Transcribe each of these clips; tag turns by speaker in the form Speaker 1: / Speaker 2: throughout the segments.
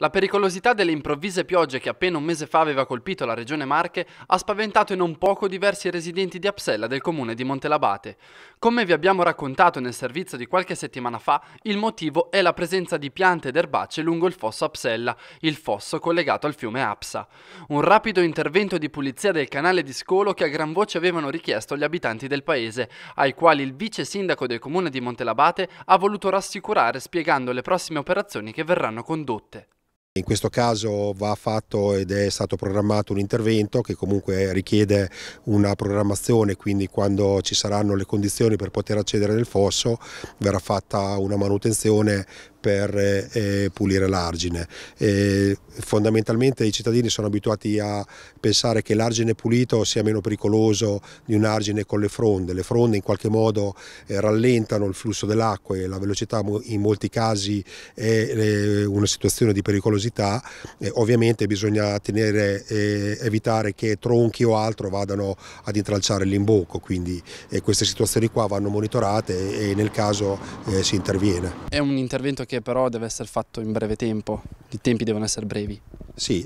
Speaker 1: La pericolosità delle improvvise piogge che appena un mese fa aveva colpito la regione Marche ha spaventato in non poco diversi residenti di Apsella del comune di Montelabate. Come vi abbiamo raccontato nel servizio di qualche settimana fa, il motivo è la presenza di piante ed erbacce lungo il fosso Apsella, il fosso collegato al fiume Apsa. Un rapido intervento di pulizia del canale di Scolo che a gran voce avevano richiesto gli abitanti del paese, ai quali il vice sindaco del comune di Montelabate ha voluto rassicurare spiegando le prossime operazioni che verranno condotte.
Speaker 2: In questo caso va fatto ed è stato programmato un intervento che comunque richiede una programmazione, quindi quando ci saranno le condizioni per poter accedere nel fosso verrà fatta una manutenzione per eh, eh, pulire l'argine. Eh, fondamentalmente i cittadini sono abituati a pensare che l'argine pulito sia meno pericoloso di un argine con le fronde. Le fronde in qualche modo eh, rallentano il flusso dell'acqua e la velocità in molti casi è una situazione di pericolosità. Eh, ovviamente bisogna tenere, eh, evitare che tronchi o altro vadano ad intralciare l'imbocco, quindi queste situazioni qua vanno monitorate e, e nel caso si interviene.
Speaker 1: È un intervento che però deve essere fatto in breve tempo, i tempi devono essere brevi.
Speaker 2: Sì,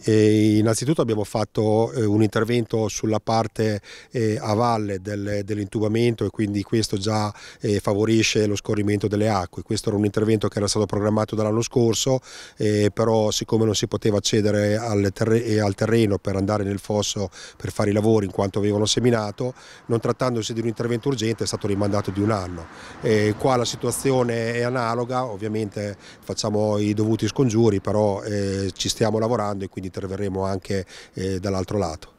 Speaker 2: innanzitutto abbiamo fatto eh, un intervento sulla parte eh, a valle del, dell'intubamento e quindi questo già eh, favorisce lo scorrimento delle acque. Questo era un intervento che era stato programmato dall'anno scorso, però siccome non si poteva accedere al, terreno per andare nel fosso per fare i lavori in quanto avevano seminato, non trattandosi di un intervento urgente è stato rimandato di un anno. qua la situazione è analoga, ovviamente facciamo i dovuti scongiuri, però ci stiamo lavorando e quindi interverremo anche eh, dall'altro lato.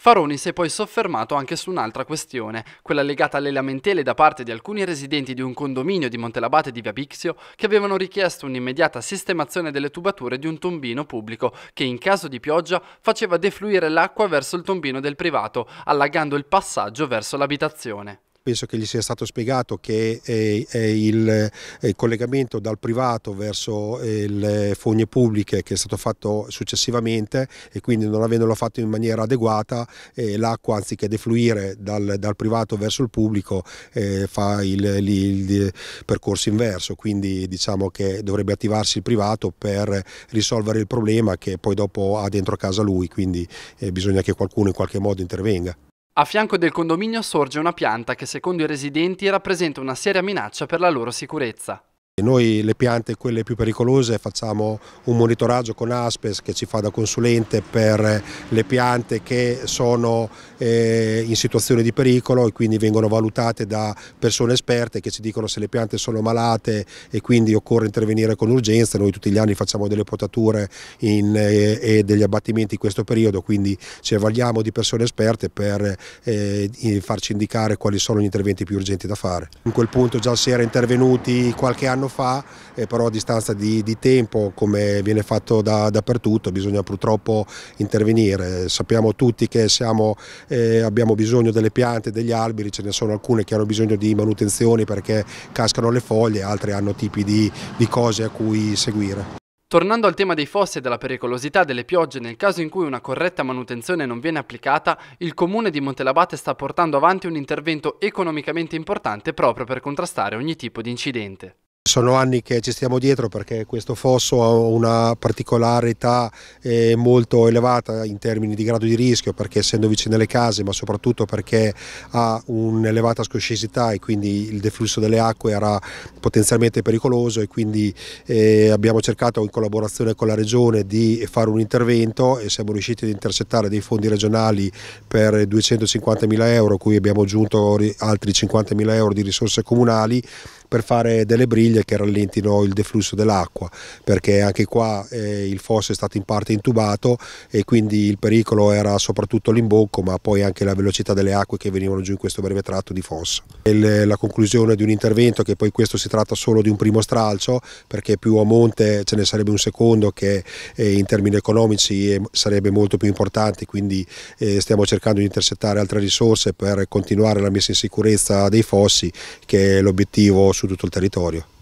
Speaker 1: Faroni si è poi soffermato anche su un'altra questione, quella legata alle lamentele da parte di alcuni residenti di un condominio di Montelabate di Via Bixio che avevano richiesto un'immediata sistemazione delle tubature di un tombino pubblico che in caso di pioggia faceva defluire l'acqua verso il tombino del privato, allagando il passaggio verso l'abitazione
Speaker 2: penso che gli sia stato spiegato che è, il collegamento dal privato verso eh, le fogne pubbliche che è stato fatto successivamente e quindi non avendolo fatto in maniera adeguata eh, l'acqua anziché defluire dal, dal, privato verso il pubblico eh, fa il, il, il percorso inverso, quindi diciamo che dovrebbe attivarsi il privato per risolvere il problema che poi dopo ha dentro casa lui, quindi bisogna che qualcuno in qualche modo intervenga.
Speaker 1: A fianco del condominio sorge una pianta che secondo i residenti rappresenta una seria minaccia per la loro sicurezza.
Speaker 2: Noi le piante, quelle più pericolose, facciamo un monitoraggio con Aspes che ci fa da consulente per le piante che sono eh, in situazione di pericolo e quindi vengono valutate da persone esperte che ci dicono se le piante sono malate e quindi occorre intervenire con urgenza. Noi tutti gli anni facciamo delle potature in, eh, e degli abbattimenti in questo periodo, quindi ci avvaliamo di persone esperte per eh, farci indicare quali sono gli interventi più urgenti da fare. In quel punto già si era intervenuti qualche anno anno fa, eh, però a distanza di, di, tempo, come viene fatto da, dappertutto, bisogna purtroppo intervenire. Sappiamo tutti che siamo, eh, abbiamo bisogno delle piante, degli alberi, ce ne sono alcune che hanno bisogno di manutenzioni perché cascano le foglie, altre hanno tipi di, di cose a cui seguire.
Speaker 1: Tornando al tema dei fossi e della pericolosità delle piogge nel caso in cui una corretta manutenzione non viene applicata, il comune di Montelabate sta portando avanti un intervento economicamente importante proprio per contrastare ogni tipo di incidente
Speaker 2: sono anni che ci stiamo dietro perché questo fosso ha una particolarità eh, molto elevata in termini di grado di rischio perché essendo vicino alle case ma soprattutto perché ha un'elevata scoscesità e quindi il deflusso delle acque era potenzialmente pericoloso e quindi eh, abbiamo cercato in collaborazione con la regione di fare un intervento e siamo riusciti ad intercettare dei fondi regionali per 250 mila euro cui abbiamo aggiunto altri 50 mila euro di risorse comunali per fare delle briglie che rallentino il deflusso dell'acqua perché anche qua eh, il fosso è stato in parte intubato e quindi il pericolo era soprattutto l'imbocco ma poi anche la velocità delle acque che venivano giù in questo breve tratto di fosso. Il, la conclusione di un intervento che poi questo si tratta solo di un primo stralcio perché più a monte ce ne sarebbe un secondo che eh, in termini economici eh, sarebbe molto più importante quindi eh, stiamo cercando di intercettare altre risorse per continuare la messa in sicurezza dei fossi che è l'obiettivo su tutto il territorio.